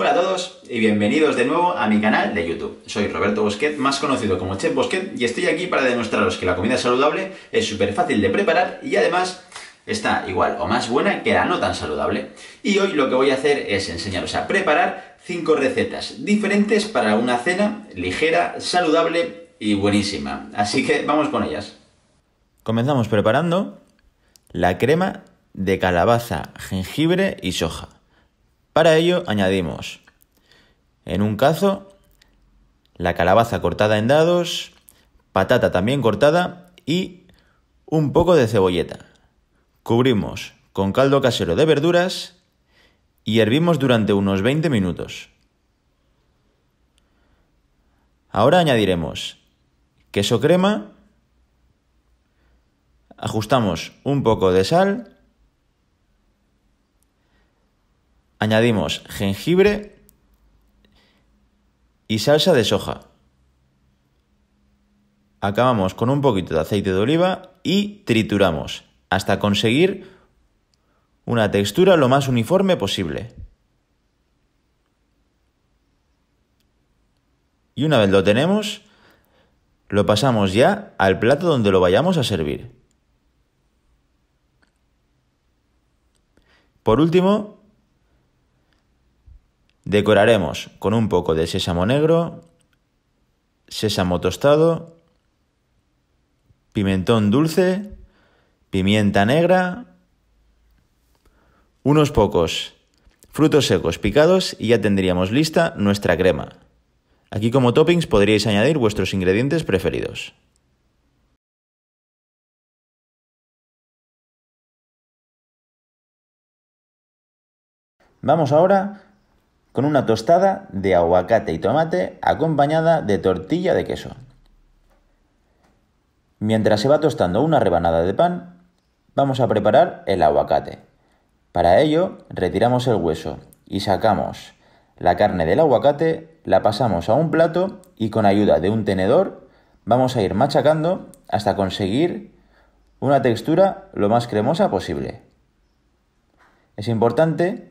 Hola a todos y bienvenidos de nuevo a mi canal de YouTube. Soy Roberto Bosquet, más conocido como Chef Bosquet, y estoy aquí para demostraros que la comida saludable es súper fácil de preparar y además está igual o más buena que la no tan saludable. Y hoy lo que voy a hacer es enseñaros a preparar 5 recetas diferentes para una cena ligera, saludable y buenísima. Así que vamos con ellas. Comenzamos preparando la crema de calabaza, jengibre y soja. Para ello añadimos, en un cazo, la calabaza cortada en dados, patata también cortada y un poco de cebolleta. Cubrimos con caldo casero de verduras y hervimos durante unos 20 minutos. Ahora añadiremos queso crema, ajustamos un poco de sal añadimos jengibre y salsa de soja. Acabamos con un poquito de aceite de oliva y trituramos hasta conseguir una textura lo más uniforme posible. Y una vez lo tenemos, lo pasamos ya al plato donde lo vayamos a servir. Por último, Decoraremos con un poco de sésamo negro, sésamo tostado, pimentón dulce, pimienta negra, unos pocos frutos secos picados y ya tendríamos lista nuestra crema. Aquí como toppings podríais añadir vuestros ingredientes preferidos. Vamos ahora con una tostada de aguacate y tomate acompañada de tortilla de queso. Mientras se va tostando una rebanada de pan, vamos a preparar el aguacate. Para ello, retiramos el hueso y sacamos la carne del aguacate, la pasamos a un plato y con ayuda de un tenedor vamos a ir machacando hasta conseguir una textura lo más cremosa posible. Es importante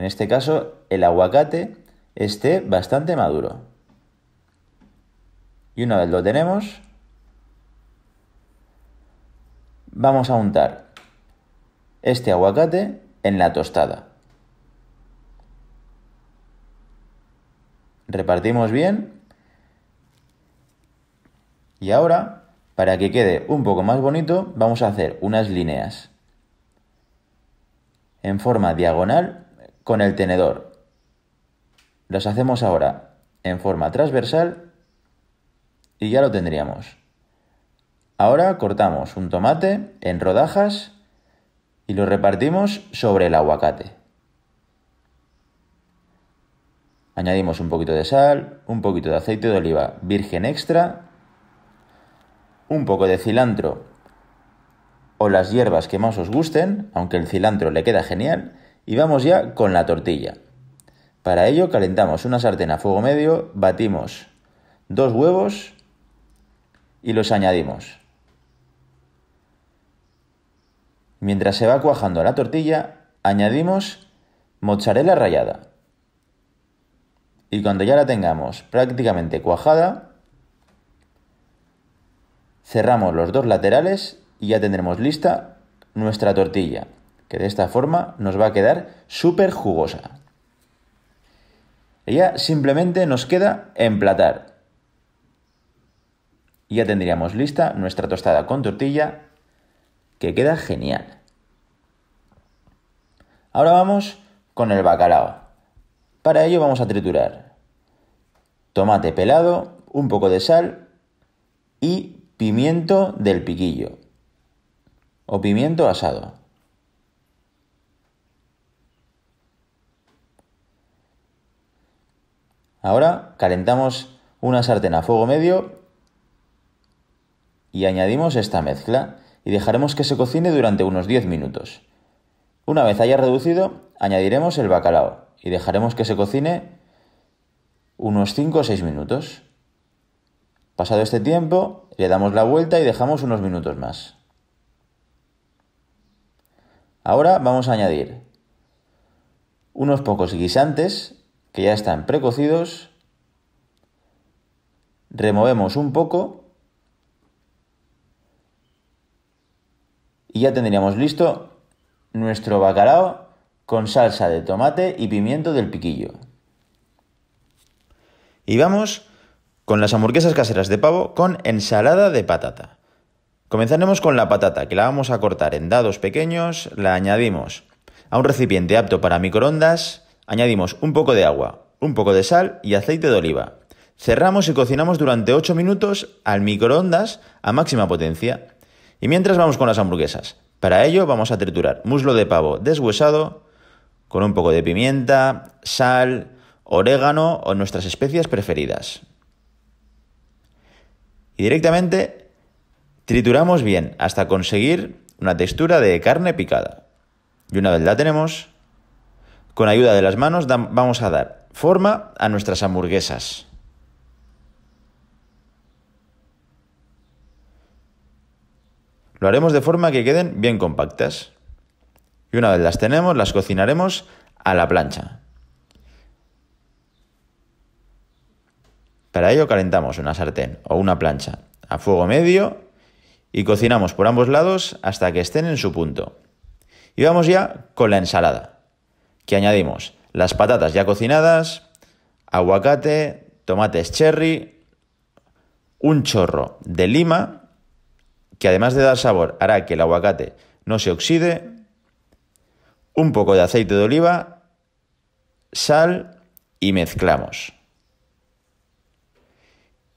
en este caso el aguacate, esté bastante maduro. Y una vez lo tenemos, vamos a untar este aguacate en la tostada. Repartimos bien. Y ahora, para que quede un poco más bonito, vamos a hacer unas líneas en forma diagonal con el tenedor. las hacemos ahora en forma transversal y ya lo tendríamos. Ahora cortamos un tomate en rodajas y lo repartimos sobre el aguacate. Añadimos un poquito de sal, un poquito de aceite de oliva virgen extra, un poco de cilantro o las hierbas que más os gusten, aunque el cilantro le queda genial, y vamos ya con la tortilla. Para ello calentamos una sartén a fuego medio, batimos dos huevos y los añadimos. Mientras se va cuajando la tortilla, añadimos mozzarella rallada. Y cuando ya la tengamos prácticamente cuajada, cerramos los dos laterales y ya tendremos lista nuestra tortilla que de esta forma nos va a quedar súper jugosa. Ella ya simplemente nos queda emplatar. Y ya tendríamos lista nuestra tostada con tortilla, que queda genial. Ahora vamos con el bacalao. Para ello vamos a triturar tomate pelado, un poco de sal y pimiento del piquillo o pimiento asado. Ahora calentamos una sartén a fuego medio y añadimos esta mezcla y dejaremos que se cocine durante unos 10 minutos. Una vez haya reducido, añadiremos el bacalao y dejaremos que se cocine unos 5 o 6 minutos. Pasado este tiempo, le damos la vuelta y dejamos unos minutos más. Ahora vamos a añadir unos pocos guisantes que ya están precocidos. Removemos un poco. Y ya tendríamos listo nuestro bacalao con salsa de tomate y pimiento del piquillo. Y vamos con las hamburguesas caseras de pavo con ensalada de patata. Comenzaremos con la patata, que la vamos a cortar en dados pequeños, la añadimos a un recipiente apto para microondas, Añadimos un poco de agua, un poco de sal y aceite de oliva. Cerramos y cocinamos durante 8 minutos al microondas a máxima potencia. Y mientras vamos con las hamburguesas. Para ello vamos a triturar muslo de pavo deshuesado con un poco de pimienta, sal, orégano o nuestras especias preferidas. Y directamente trituramos bien hasta conseguir una textura de carne picada. Y una vez la tenemos, con ayuda de las manos vamos a dar forma a nuestras hamburguesas. Lo haremos de forma que queden bien compactas. Y una vez las tenemos, las cocinaremos a la plancha. Para ello calentamos una sartén o una plancha a fuego medio y cocinamos por ambos lados hasta que estén en su punto. Y vamos ya con la ensalada que añadimos las patatas ya cocinadas, aguacate, tomates cherry, un chorro de lima, que además de dar sabor hará que el aguacate no se oxide, un poco de aceite de oliva, sal y mezclamos.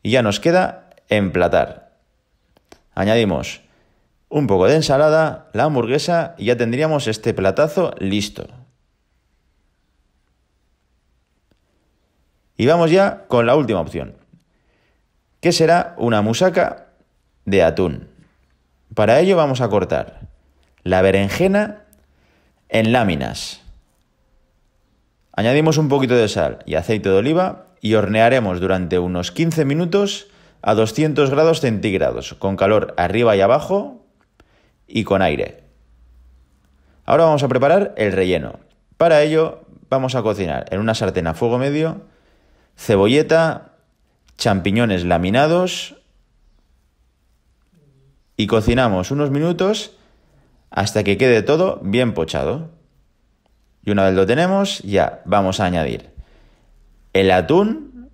Y ya nos queda emplatar. Añadimos un poco de ensalada, la hamburguesa y ya tendríamos este platazo listo. Y vamos ya con la última opción, que será una musaca de atún. Para ello vamos a cortar la berenjena en láminas. Añadimos un poquito de sal y aceite de oliva y hornearemos durante unos 15 minutos a 200 grados centígrados, con calor arriba y abajo y con aire. Ahora vamos a preparar el relleno. Para ello vamos a cocinar en una sartén a fuego medio cebolleta, champiñones laminados y cocinamos unos minutos hasta que quede todo bien pochado. Y una vez lo tenemos, ya vamos a añadir el atún,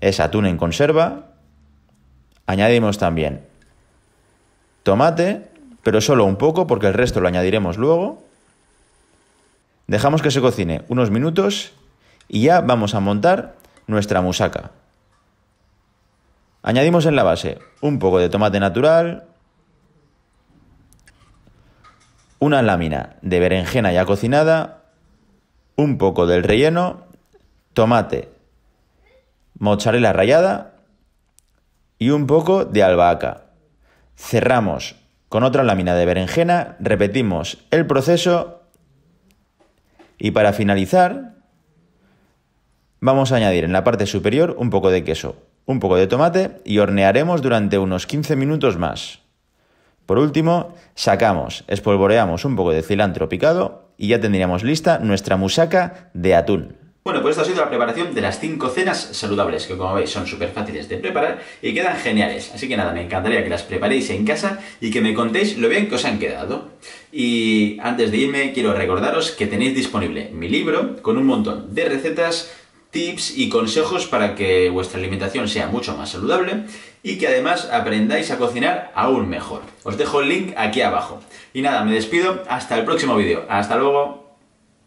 es atún en conserva. Añadimos también tomate, pero solo un poco porque el resto lo añadiremos luego. Dejamos que se cocine unos minutos y ya vamos a montar nuestra musaca. Añadimos en la base un poco de tomate natural, una lámina de berenjena ya cocinada, un poco del relleno, tomate, mozzarella rallada y un poco de albahaca. Cerramos con otra lámina de berenjena, repetimos el proceso y para finalizar Vamos a añadir en la parte superior un poco de queso, un poco de tomate y hornearemos durante unos 15 minutos más. Por último, sacamos, espolvoreamos un poco de cilantro picado y ya tendríamos lista nuestra musaca de atún. Bueno, pues esta ha sido la preparación de las 5 cenas saludables, que como veis son súper fáciles de preparar y quedan geniales. Así que nada, me encantaría que las preparéis en casa y que me contéis lo bien que os han quedado. Y antes de irme, quiero recordaros que tenéis disponible mi libro con un montón de recetas tips y consejos para que vuestra alimentación sea mucho más saludable y que además aprendáis a cocinar aún mejor. Os dejo el link aquí abajo. Y nada, me despido, hasta el próximo vídeo. Hasta luego.